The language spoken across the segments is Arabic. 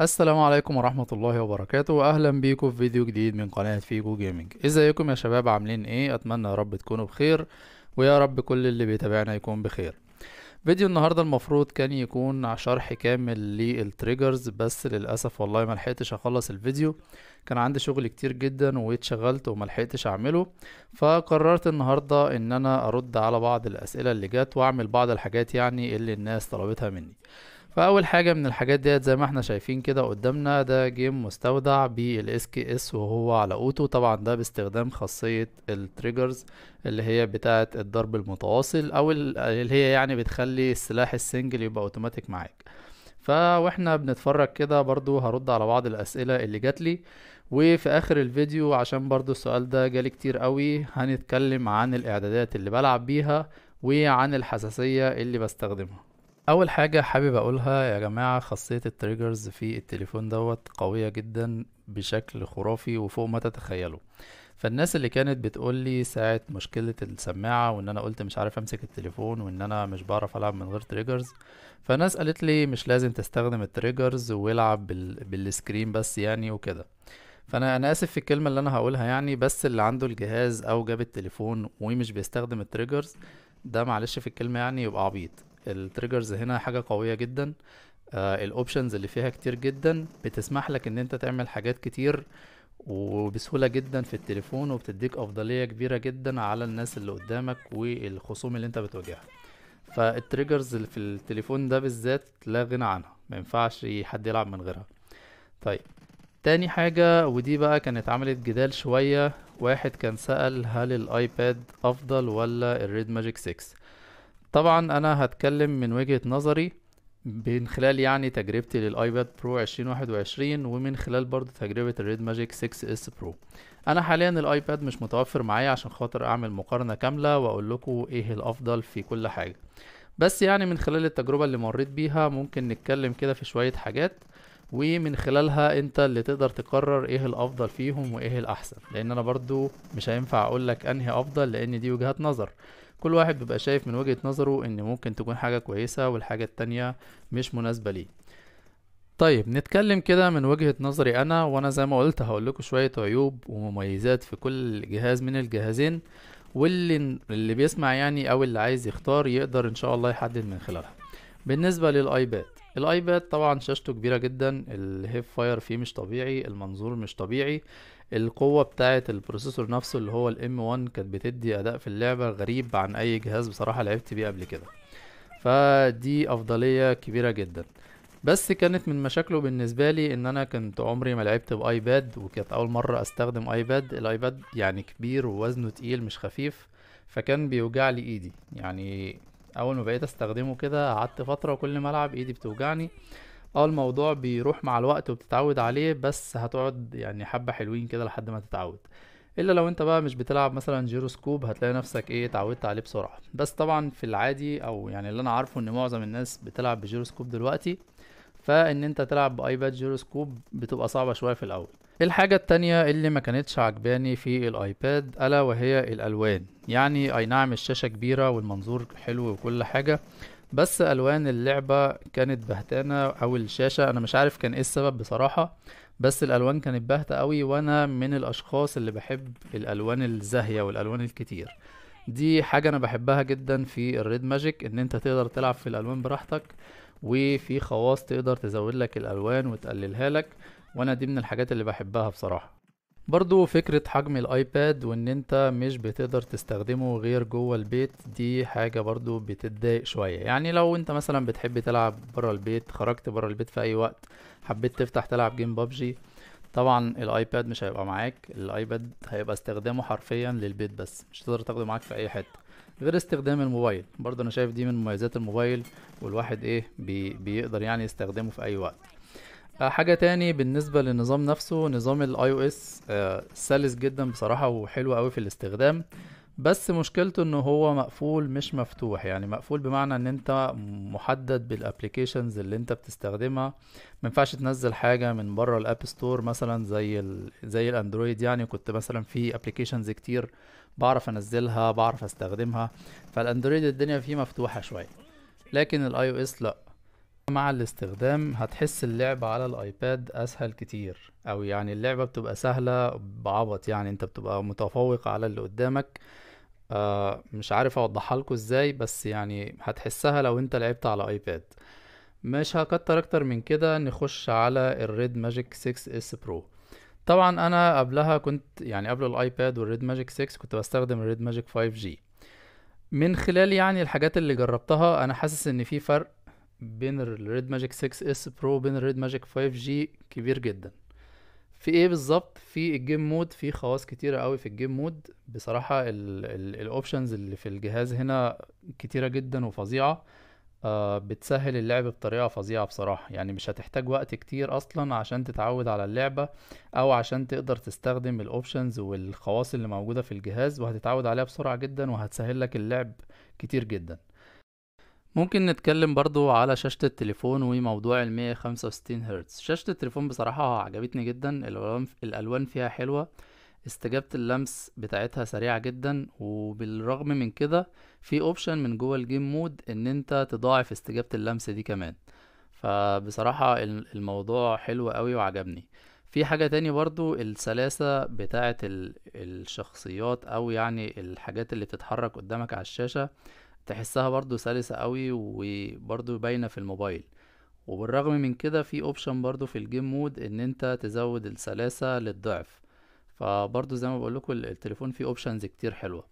السلام عليكم ورحمة الله وبركاته واهلا بيكم في فيديو جديد من قناة فيجو جيمنج ازيكم يا شباب عاملين ايه اتمنى يا رب تكونوا بخير ويا رب كل اللي بيتابعنا يكون بخير فيديو النهاردة المفروض كان يكون شرح كامل للتريجرز بس للأسف والله ما لحقتش أخلص الفيديو كان عندي شغل كتير جدا واتشغلت وما لحقتش أعمله فقررت النهاردة إن أنا أرد على بعض الأسئلة اللي جت وأعمل بعض الحاجات يعني اللي الناس طلبتها مني فاول حاجه من الحاجات ديت زي ما احنا شايفين كده قدامنا ده جيم مستودع بالاس كي اس وهو على اوتو طبعا ده باستخدام خاصيه التريجرز اللي هي بتاعه الضرب المتواصل او اللي هي يعني بتخلي السلاح السنجل يبقى اوتوماتيك معاك فا واحنا بنتفرج كده برضو هرد على بعض الاسئله اللي جاتلي وفي اخر الفيديو عشان برضو السؤال ده جالي كتير قوي هنتكلم عن الاعدادات اللي بلعب بيها وعن الحساسيه اللي بستخدمها اول حاجه حابب اقولها يا جماعه خاصيه التريجرز في التليفون دوت قويه جدا بشكل خرافي وفوق ما تتخيلوا فالناس اللي كانت بتقول لي ساعه مشكله السماعه وان انا قلت مش عارف امسك التليفون وان انا مش بعرف العب من غير تريجرز فالناس قالت لي مش لازم تستخدم التريجرز والعب بال... بالسكرين بس يعني وكده فانا انا اسف في الكلمه اللي انا هقولها يعني بس اللي عنده الجهاز او جاب التليفون ومش بيستخدم التريجرز ده معلش في الكلمه يعني يبقى عبيط التريجرز هنا حاجه قويه جدا آه، الاوبشنز اللي فيها كتير جدا بتسمح لك ان انت تعمل حاجات كتير وبسهولة جدا في التليفون وبتديك أفضلية كبيرة جدا على الناس اللي قدامك والخصوم اللي انت بتواجهها فالتريجرز في التليفون ده بالذات لا غنى عنها ما ينفعش حد يلعب من غيرها طيب تاني حاجة ودي بقى كانت عملت جدال شوية واحد كان سأل هل الايباد افضل ولا الريد ماجيك 6 طبعا انا هتكلم من وجهة نظري من خلال يعني تجربتي للايباد برو 2021 ومن خلال برضو تجربة الريد ماجيك 6 اس برو انا حاليا الايباد مش متوفر معايا عشان خاطر اعمل مقارنة كاملة واقول لكم ايه الافضل في كل حاجة بس يعني من خلال التجربة اللي مريت بيها ممكن نتكلم كده في شوية حاجات ومن خلالها انت اللي تقدر تقرر ايه الافضل فيهم وايه الاحسن لان انا برضو مش هينفع اقولك انهي افضل لان دي وجهات نظر كل واحد بيبقى شايف من وجهة نظره ان ممكن تكون حاجة كويسة والحاجة التانية مش مناسبة ليه طيب نتكلم كده من وجهة نظري انا وانا زي ما قلت هقول لكم شوية عيوب ومميزات في كل جهاز من الجهازين واللي اللي بيسمع يعني او اللي عايز يختار يقدر ان شاء الله يحدد من خلالها بالنسبة للايباد الايباد طبعا شاشته كبيرة جدا الهيف فاير فيه مش طبيعي المنظور مش طبيعي القوة بتاعة البروسيسور نفسه اللي هو الام 1 كانت بتدي اداء في اللعبة غريب عن اي جهاز بصراحة لعبت بيه قبل كده فدي افضلية كبيرة جدا بس كانت من مشاكله بالنسبة لي ان انا كنت عمري ما لعبت بايباد وكانت اول مرة استخدم ايباد الايباد يعني كبير ووزنه تقيل مش خفيف فكان بيوجع لي ايدي يعني اول ما بقيت استخدمه كده قعدت فترة وكل ما العب ايدي بتوجعني اه الموضوع بيروح مع الوقت وبتتعود عليه بس هتقعد يعني حبة حلوين كده لحد ما تتعود الا لو انت بقى مش بتلعب مثلا جيروسكوب هتلاقي نفسك ايه اتعودت عليه بسرعة بس طبعا في العادي او يعني اللي انا عارفه ان معظم الناس بتلعب بجيروسكوب دلوقتي فان انت تلعب بايباد جيروسكوب بتبقى صعبة شوية في الاول الحاجة التانية اللي ما كانتش عجباني في الايباد الا وهي الالوان يعني اي نعم الشاشة كبيرة والمنظور حلو وكل حاجة بس الوان اللعبه كانت بهتانه او الشاشه انا مش عارف كان ايه السبب بصراحه بس الالوان كانت باهته قوي وانا من الاشخاص اللي بحب الالوان الزاهيه والالوان الكتير دي حاجه انا بحبها جدا في الريد ماجيك ان انت تقدر تلعب في الالوان براحتك وفي خواص تقدر تزود لك الالوان وتقللها لك وانا دي من الحاجات اللي بحبها بصراحه برضو فكرة حجم الايباد وان انت مش بتقدر تستخدمه غير جوه البيت دي حاجة برضو بتتضايق شوية يعني لو انت مثلا بتحب تلعب برا البيت خرجت برا البيت في اي وقت حبيت تفتح تلعب جيم بابجي طبعا الايباد مش هيبقى معاك الايباد هيبقى استخدامه حرفيا للبيت بس مش هتقدر تاخده معاك في اي حتة غير استخدام الموبايل برضه انا شايف دي من مميزات الموبايل والواحد ايه بي بيقدر يعني يستخدمه في اي وقت آه، حاجة تاني بالنسبة للنظام نفسه نظام الاي او آه، اس سلس جدا بصراحة وحلو قوي في الاستخدام بس مشكلته ان هو مقفول مش مفتوح يعني مقفول بمعنى ان انت محدد بالابليكيشنز اللي انت بتستخدمها ما ينفعش تنزل حاجه من بره الاب ستور مثلا زي ال زي الاندرويد يعني كنت مثلا في ابليكيشنز كتير بعرف انزلها بعرف استخدمها فالاندرويد الدنيا فيه مفتوحه شويه لكن الاي او اس لا مع الاستخدام هتحس اللعب على الايباد اسهل كتير او يعني اللعبة بتبقى سهلة بعبط يعني انت بتبقى متفوق على اللي قدامك آه مش عارف اوضحها لكم ازاي بس يعني هتحسها لو انت لعبت على ايباد مش هكتر اكتر من كده نخش على الريد ماجيك 6 اس برو طبعا انا قبلها كنت يعني قبل الايباد والريد ماجيك 6 كنت بستخدم الريد ماجيك 5 جي من خلال يعني الحاجات اللي جربتها انا حاسس ان في فرق بين الريد ماجيك 6 اس برو وبين الريد ماجيك 5 جي كبير جدا في ايه بالظبط في الجيم مود في خواص كتيره قوي في الجيم مود بصراحه الاوبشنز اللي في الجهاز هنا كتيره جدا وفظيعه آه بتسهل اللعب بطريقه فظيعه بصراحه يعني مش هتحتاج وقت كتير اصلا عشان تتعود على اللعبه او عشان تقدر تستخدم الاوبشنز والخواص اللي موجوده في الجهاز وهتتعود عليها بسرعه جدا وهتسهل لك اللعب كتير جدا ممكن نتكلم برضو على شاشة التليفون وموضوع المية خمسة وستين هرتز شاشة التليفون بصراحة عجبتني جدا الألوان فيها حلوة استجابة اللمس بتاعتها سريعة جدا وبالرغم من كده في اوبشن من جوه الجيم مود ان انت تضاعف استجابة اللمس دي كمان فبصراحة الموضوع حلو قوي وعجبني في حاجة تاني برضو السلاسة بتاعة الشخصيات او يعني الحاجات اللي بتتحرك قدامك على الشاشة تحسها برضو سلسة قوي وبرضو باينة في الموبايل وبالرغم من كده في اوبشن برضو في الجيم مود ان انت تزود السلاسة للضعف فبرضو زي ما لكم التليفون فيه اوبشنز كتير حلوة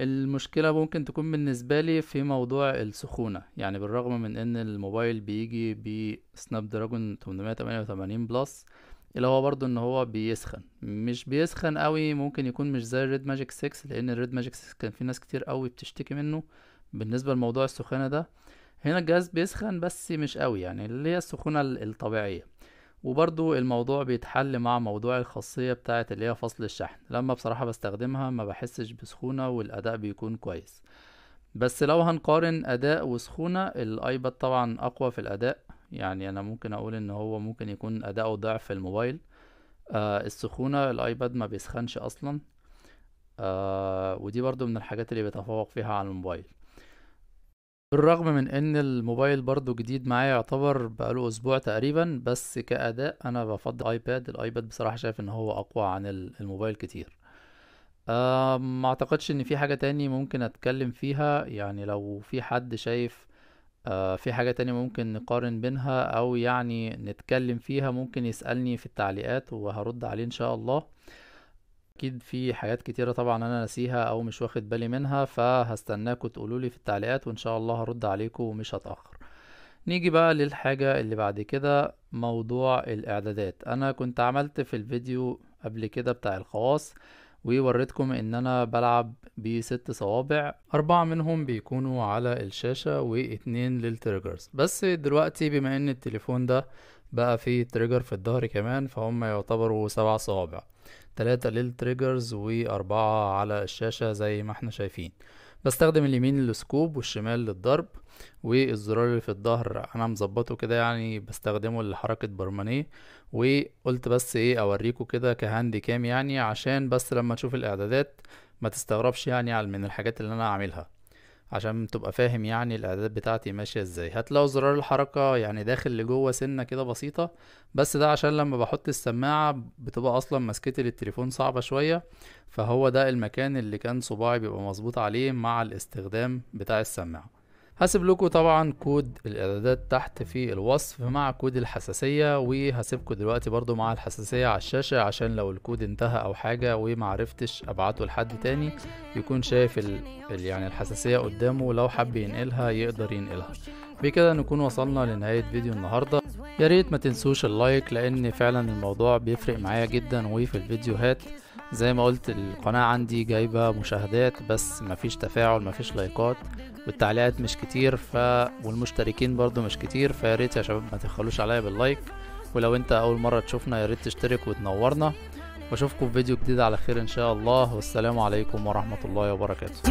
المشكلة ممكن تكون بالنسبة لي في موضوع السخونة يعني بالرغم من ان الموبايل بيجي بسناب دراجون 888 بلس اللي هو برضو ان هو بيسخن مش بيسخن قوي ممكن يكون مش زي الريد ماجيك 6 لان الريد ماجيك 6 كان في ناس كتير قوي بتشتكي منه بالنسبة لموضوع السخونة ده هنا الجهاز بيسخن بس مش قوي يعني اللي هي السخونة الطبيعية وبرضو الموضوع بيتحل مع موضوع الخاصية بتاعة اللي هي فصل الشحن لما بصراحة بستخدمها ما بحسش بسخونة والأداء بيكون كويس بس لو هنقارن أداء وسخونة الأيباد طبعا أقوى في الأداء يعني أنا ممكن أقول إن هو ممكن يكون أداءه ضعف الموبايل آه السخونة الأيباد ما بيسخنش أصلا آه ودي برضو من الحاجات اللي بيتفوق فيها على الموبايل بالرغم من ان الموبايل برضو جديد معايا يعتبر بقاله اسبوع تقريبا بس كاداء انا بفضل ايباد الايباد بصراحه شايف ان هو اقوى عن الموبايل كتير ما اعتقدش ان في حاجه تاني ممكن اتكلم فيها يعني لو في حد شايف آه، في حاجه تانية ممكن نقارن بينها او يعني نتكلم فيها ممكن يسالني في التعليقات وهرد عليه ان شاء الله اكيد في حاجات كتيره طبعا انا ناسيها او مش واخد بالي منها فهستناكم تقولولي في التعليقات وان شاء الله هرد عليكم ومش هتاخر نيجي بقى للحاجه اللي بعد كده موضوع الاعدادات انا كنت عملت في الفيديو قبل كده بتاع الخواص ووريتكم ان انا بلعب بست صوابع اربعة منهم بيكونوا على الشاشة واتنين للتريجرز بس دلوقتي بما ان التليفون ده بقى فيه تريجر في الظهر كمان فهم يعتبروا سبع صوابع تلاتة للتريجرز وأربعة على الشاشة زي ما احنا شايفين بستخدم اليمين للسكوب والشمال للضرب والزرار اللي في الظهر انا مظبطه كده يعني بستخدمه لحركة برمانيه وقلت بس ايه اوريكم كده كهاند كام يعني عشان بس لما تشوف الاعدادات ما تستغربش يعني من الحاجات اللي انا عاملها عشان تبقى فاهم يعني الاعداد بتاعتي ماشيه ازاي هتلاقوا زرار الحركه يعني داخل لجوه سنه كده بسيطه بس ده عشان لما بحط السماعه بتبقى اصلا ماسكتي للتليفون صعبه شويه فهو ده المكان اللي كان صباعي بيبقى مظبوط عليه مع الاستخدام بتاع السماعه هسيب لكم طبعا كود الاعدادات تحت في الوصف مع كود الحساسية وهسيبكم دلوقتي برضو مع الحساسية على الشاشة عشان لو الكود انتهى او حاجة ومعرفتش ابعته لحد تاني يكون شايف الـ ال يعني الحساسية قدامه ولو حب ينقلها يقدر ينقلها بكده نكون وصلنا لنهاية فيديو النهاردة ياريت ما تنسوش اللايك لان فعلا الموضوع بيفرق معايا جدا وفي الفيديوهات زي ما قلت القناة عندي جايبة مشاهدات بس مفيش تفاعل مفيش لايكات والتعليقات مش كتير ف والمشتركين برضو مش كتير فياريت يا شباب ما تخلوش عليا باللايك ولو انت اول مرة تشوفنا يا ريت تشترك وتنورنا واشوفكم في فيديو جديد على خير ان شاء الله والسلام عليكم ورحمة الله وبركاته